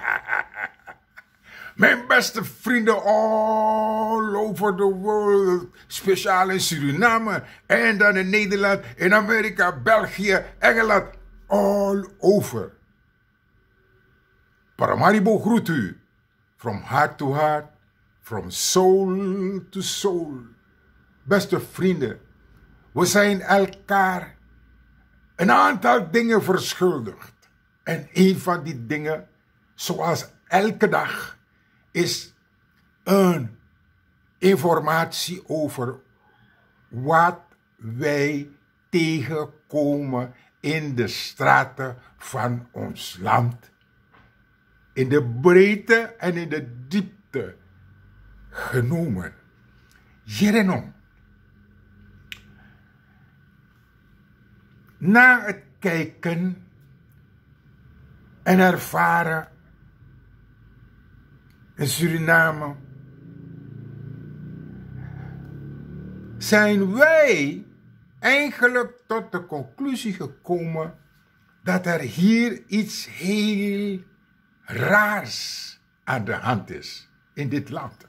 Mijn beste vrienden all over the world. Speciaal in Suriname en dan in Nederland, in Amerika, België, Engeland. All over. Paramaribo groet u. From heart to heart, from soul to soul. Beste vrienden, we zijn elkaar een aantal dingen verschuldigd. En een van die dingen zoals elke dag, is een informatie over wat wij tegenkomen in de straten van ons land. In de breedte en in de diepte genomen. Jerenom. Na het kijken en ervaren en Suriname. Zijn wij eigenlijk tot de conclusie gekomen dat er hier iets heel raars aan de hand is in dit land.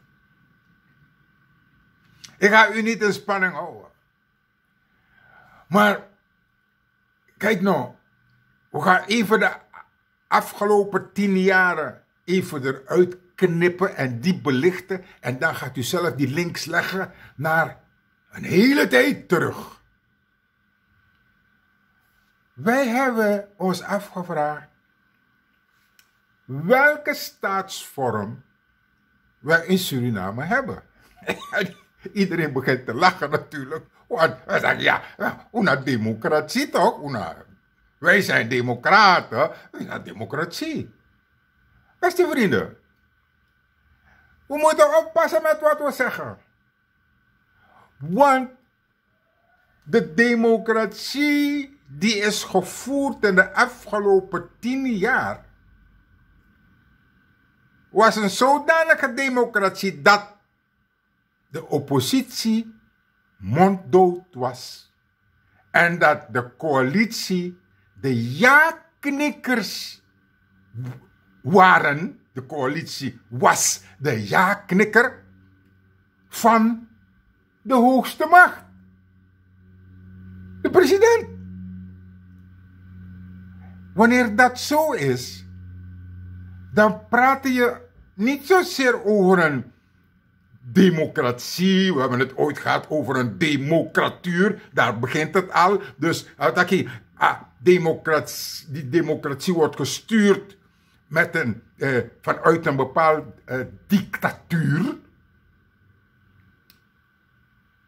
Ik ga u niet in spanning houden. Maar kijk nou, we gaan even de afgelopen tien jaren even eruit knippen en diep belichten. En dan gaat u zelf die links leggen naar een hele tijd terug. Wij hebben ons afgevraagd welke staatsvorm wij in Suriname hebben. Iedereen begint te lachen natuurlijk. Want we zeggen ja, una democratie toch? Una. Wij zijn democraten, una democratie. Beste vrienden, we moeten oppassen met wat we zeggen. Want de democratie die is gevoerd in de afgelopen tien jaar was een zodanige democratie dat de oppositie monddood was. En dat de coalitie de ja-knikkers waren de coalitie was de ja-knikker van de hoogste macht. De president. Wanneer dat zo is, dan praat je niet zozeer over een democratie. We hebben het ooit gehad over een democratuur. Daar begint het al. Dus, je ah, ah democratie, die democratie wordt gestuurd met een, eh, vanuit een bepaalde eh, dictatuur.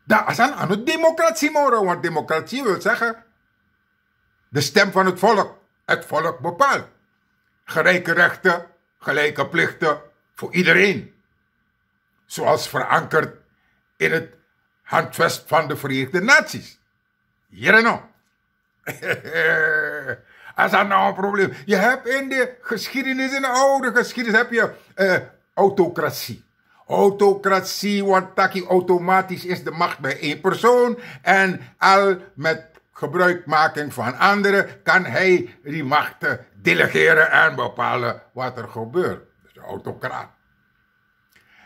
Dat is aan een democratie, moro. Want democratie wil zeggen de stem van het volk. Het volk bepaalt. Gelijke rechten, gelijke plichten voor iedereen. Zoals verankerd in het handvest van de Verenigde Naties. Hier en nou. Is dat nou een probleem? Je hebt in de geschiedenis, in de oude geschiedenis, heb je uh, autocratie. Autocratie, wat taki automatisch is de macht bij één persoon. En al met gebruikmaking van anderen kan hij die macht delegeren en bepalen wat er gebeurt. Dus de autocraat.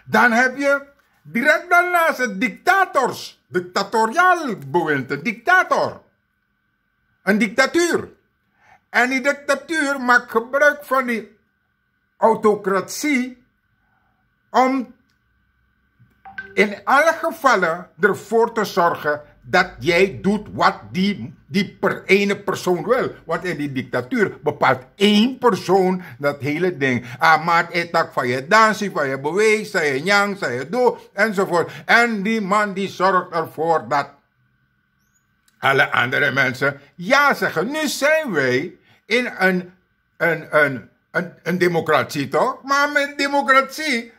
Dan heb je direct daarnaast het dictators, dictatoriaal bewind, een dictator. Een dictatuur. En die dictatuur maakt gebruik van die autocratie om in alle gevallen ervoor te zorgen dat jij doet wat die, die per ene persoon wil. Want in die dictatuur bepaalt één persoon dat hele ding. Ah, maat etak van je dansie, van je beweging, van je nyang, van je do, enzovoort. En die man die zorgt ervoor dat alle andere mensen ja zeggen. Nu zijn wij in een, een, een, een, democratie, toch? Maar een democratie,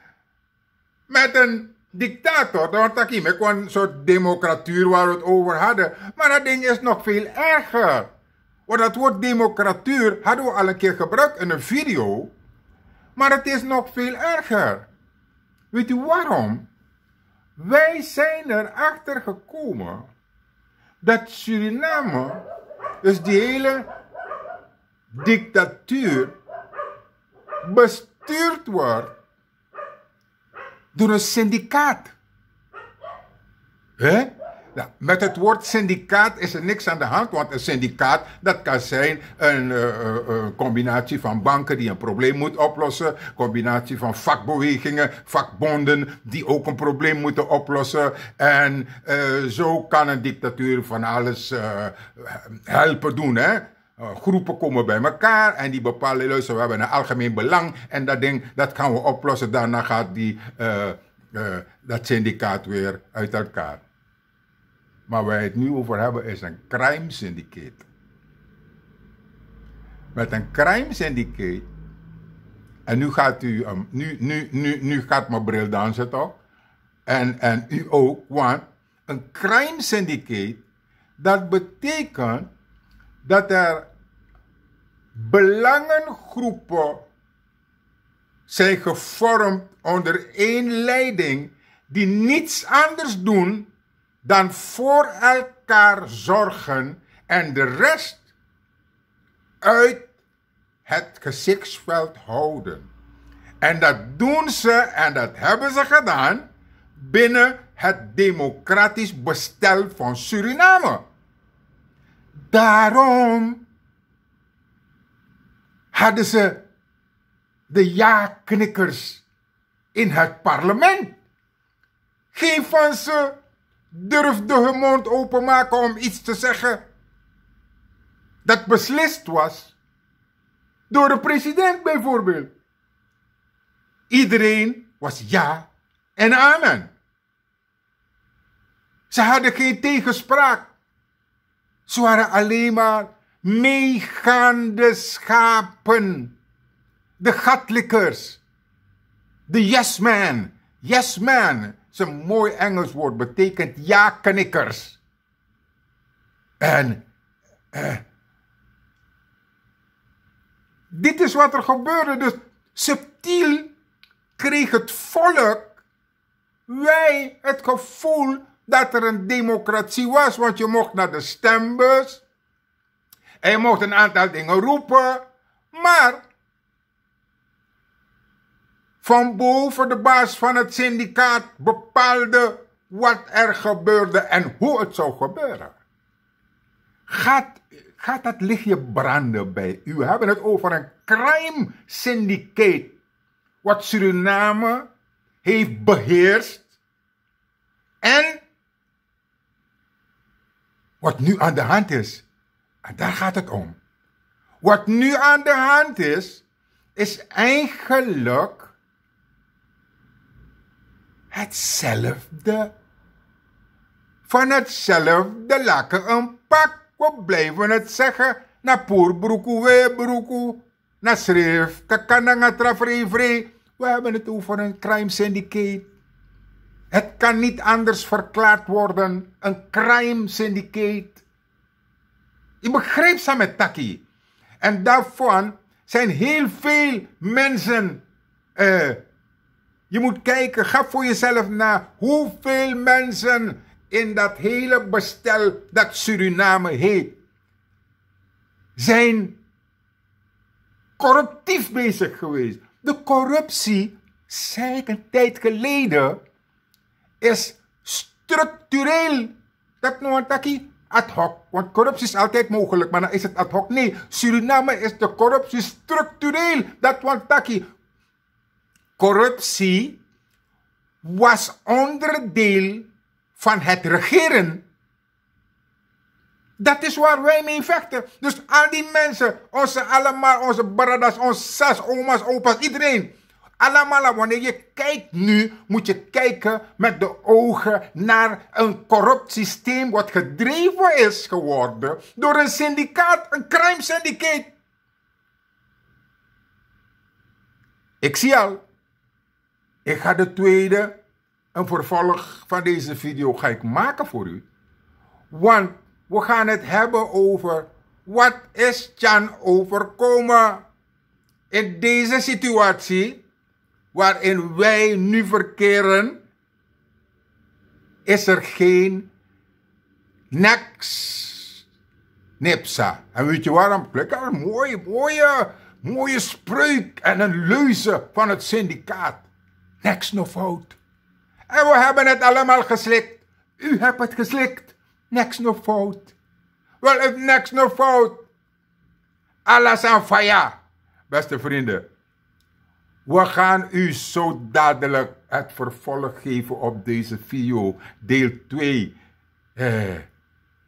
met een dictator, dan was ik kon een soort democratuur waar we het over hadden. Maar dat ding is nog veel erger. Want dat woord democratuur hadden we al een keer gebruikt in een video. Maar het is nog veel erger. Weet u waarom? Wij zijn erachter gekomen dat Suriname, dus die hele dictatuur, bestuurd wordt door een syndicaat. Hè? Nou, met het woord syndicaat is er niks aan de hand, want een syndicaat dat kan zijn een eh, eh, eh, combinatie van banken die een probleem moet oplossen, combinatie van vakbewegingen, vakbonden die ook een probleem moeten oplossen. En zo kan een dictatuur van alles helpen doen, hè? groepen komen bij elkaar en die bepalen, luister, we hebben een algemeen belang en dat ding, dat gaan we oplossen. Daarna gaat die, dat syndicaat weer uit elkaar. Maar waar wij het nu over hebben is een crime syndicate. Met een crime syndicate. En nu gaat u, nu, nu, nu, nu gaat mijn bril dansen toch? En, en u ook, want een crime syndicate, dat betekent dat er belangengroepen zijn gevormd onder één leiding die niets anders doen dan voor elkaar zorgen en de rest uit het gezichtsveld houden. En dat doen ze en dat hebben ze gedaan binnen het democratisch bestel van Suriname. Daarom hadden ze de ja-knikkers in het parlement. Geen van ze durfde hun mond openmaken om iets te zeggen dat beslist was door de president bijvoorbeeld. Iedereen was ja en amen. Ze hadden geen tegenspraak. Ze waren alleen maar meegaande schapen. De gatlikkers. De yes man, yes man, is een mooi Engels woord, betekent ja-knikkers. En eh, dit is wat er gebeurde. Dus subtiel kreeg het volk, wij, het gevoel dat er een democratie was. Want je mocht naar de stembus. En je mocht een aantal dingen roepen. Maar van boven de baas van het syndicaat bepaalde wat er gebeurde en hoe het zou gebeuren. Gaat, gaat dat lichtje branden bij u? We hebben het over een crime syndicaat Wat Suriname heeft beheerst. En wat nu aan de hand is. En daar gaat het om. Wat nu aan de hand is, is eigenlijk hetzelfde. Van hetzelfde lakken een pak. We blijven het zeggen. Na poerbroeku, we broeku. Na schreef, kakananga trafrevre. We hebben het over een crime syndicate. Het kan niet anders verklaard worden. Een crime syndicate. ik begrijpt ze met Taki. En daarvan zijn heel veel mensen uh, je moet kijken, ga voor jezelf naar hoeveel mensen in dat hele bestel dat Suriname heet zijn corruptief bezig geweest. De corruptie, zei ik een tijd geleden, is structureel. Dat noemt ik ad hoc. Want corruptie is altijd mogelijk, maar dan is het ad hoc. Nee, Suriname is de corruptie structureel. Dat noemt Taki corruptie was onderdeel van het regeren. Dat is waar wij mee vechten. Dus al die mensen, onze allemaal, onze baradas, onze zus, oma's, opa's, iedereen. Allemaal, wanneer je kijkt nu, moet je kijken met de ogen naar een corrupt systeem wat gedreven is geworden door een syndicaat, een crime syndicate. Ik zie al, ik ga de tweede, een vervolg van deze video, ga ik maken voor u. Want we gaan het hebben over wat is Chan overkomen in deze situatie waarin wij nu verkeren. Is er geen niks nipsa. En weet je waarom? Lekker een mooie, mooie, mooie spreuk en een leuze van het syndicaat. Niks nog fout. En we hebben het allemaal geslikt. U hebt het geslikt. Niks nog fout. Wel, het niks nog fout. Alles aan faya. Beste vrienden. We gaan u zo dadelijk het vervolg geven op deze video. Deel 2. Eh,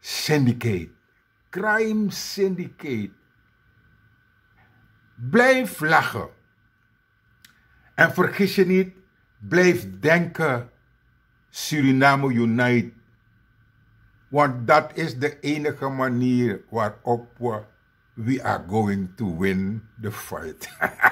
syndicate. Crime Syndicate. Blijf lachen. En vergis je niet Blijf denken, Suriname Unite. Want dat is de enige manier waarop we we are going to win the fight.